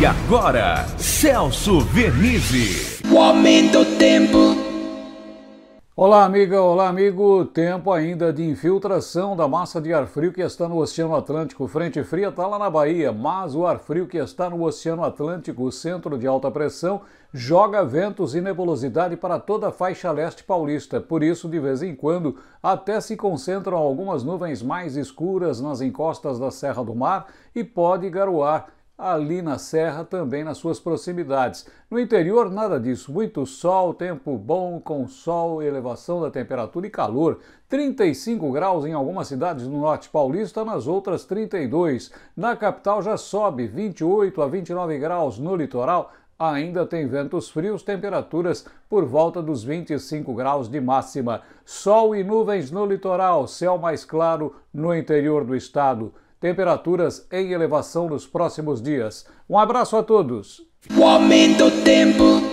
E agora, Celso Vernizzi. O aumento tempo. Olá, amiga, olá, amigo. Tempo ainda de infiltração da massa de ar frio que está no Oceano Atlântico. Frente fria está lá na Bahia, mas o ar frio que está no Oceano Atlântico, o centro de alta pressão, joga ventos e nebulosidade para toda a faixa leste paulista. Por isso, de vez em quando, até se concentram algumas nuvens mais escuras nas encostas da Serra do Mar e pode garoar ali na Serra, também nas suas proximidades. No interior, nada disso. Muito sol, tempo bom, com sol, elevação da temperatura e calor. 35 graus em algumas cidades no norte paulista, nas outras 32. Na capital já sobe 28 a 29 graus no litoral. Ainda tem ventos frios, temperaturas por volta dos 25 graus de máxima. Sol e nuvens no litoral, céu mais claro no interior do estado temperaturas em elevação nos próximos dias. Um abraço a todos. O aumento do tempo.